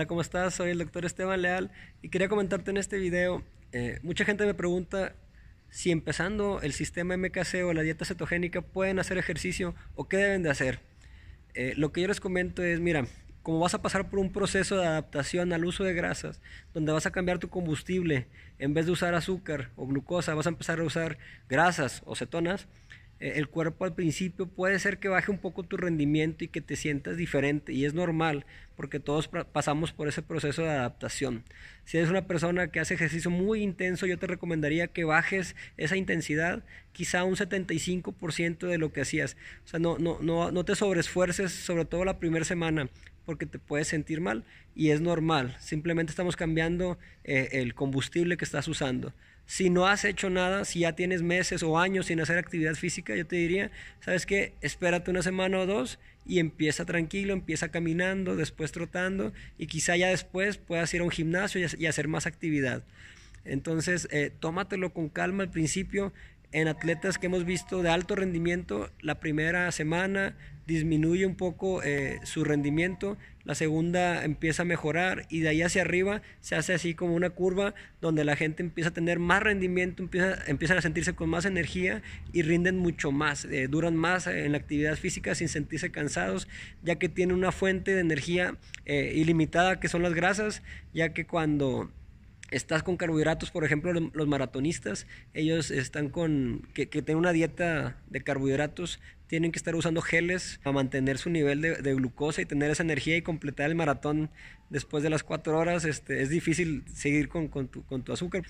Hola, ¿cómo estás? Soy el doctor Esteban Leal y quería comentarte en este video, eh, mucha gente me pregunta si empezando el sistema MKC o la dieta cetogénica pueden hacer ejercicio o qué deben de hacer. Eh, lo que yo les comento es, mira, como vas a pasar por un proceso de adaptación al uso de grasas, donde vas a cambiar tu combustible, en vez de usar azúcar o glucosa, vas a empezar a usar grasas o cetonas, eh, el cuerpo al principio puede ser que baje un poco tu rendimiento y que te sientas diferente y es normal porque todos pasamos por ese proceso de adaptación. Si eres una persona que hace ejercicio muy intenso, yo te recomendaría que bajes esa intensidad quizá un 75% de lo que hacías. O sea, no, no, no, no te sobreesfuerces, sobre todo la primera semana, porque te puedes sentir mal y es normal. Simplemente estamos cambiando eh, el combustible que estás usando si no has hecho nada, si ya tienes meses o años sin hacer actividad física, yo te diría, ¿sabes qué? Espérate una semana o dos y empieza tranquilo, empieza caminando, después trotando y quizá ya después puedas ir a un gimnasio y hacer más actividad. Entonces, eh, tómatelo con calma al principio, en atletas que hemos visto de alto rendimiento, la primera semana disminuye un poco eh, su rendimiento, la segunda empieza a mejorar y de ahí hacia arriba se hace así como una curva donde la gente empieza a tener más rendimiento, empieza, empiezan a sentirse con más energía y rinden mucho más, eh, duran más en la actividad física sin sentirse cansados, ya que tienen una fuente de energía eh, ilimitada que son las grasas, ya que cuando estás con carbohidratos, por ejemplo, los maratonistas, ellos están con, que, tienen una dieta de carbohidratos, tienen que estar usando geles para mantener su nivel de, glucosa y tener esa energía y completar el maratón después de las cuatro horas. Este, es difícil seguir con, con tu azúcar.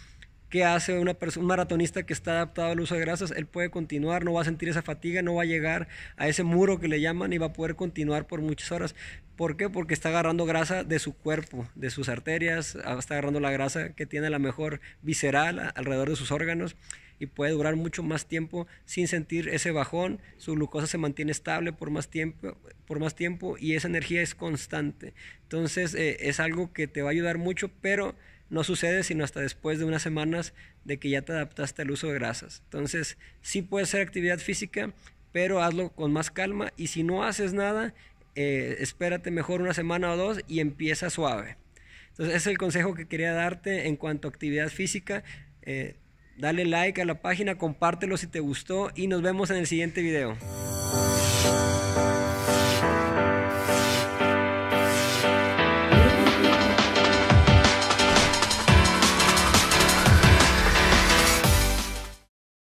¿Qué hace una un maratonista que está adaptado al uso de grasas? Él puede continuar, no va a sentir esa fatiga, no va a llegar a ese muro que le llaman y va a poder continuar por muchas horas. ¿Por qué? Porque está agarrando grasa de su cuerpo, de sus arterias, ah, está agarrando la grasa que tiene la mejor visceral ah, alrededor de sus órganos y puede durar mucho más tiempo sin sentir ese bajón, su glucosa se mantiene estable por más tiempo, por más tiempo y esa energía es constante. Entonces eh, es algo que te va a ayudar mucho, pero no sucede sino hasta después de unas semanas de que ya te adaptaste al uso de grasas. Entonces, sí puede ser actividad física, pero hazlo con más calma y si no haces nada, eh, espérate mejor una semana o dos y empieza suave. Entonces, ese es el consejo que quería darte en cuanto a actividad física. Eh, dale like a la página, compártelo si te gustó y nos vemos en el siguiente video.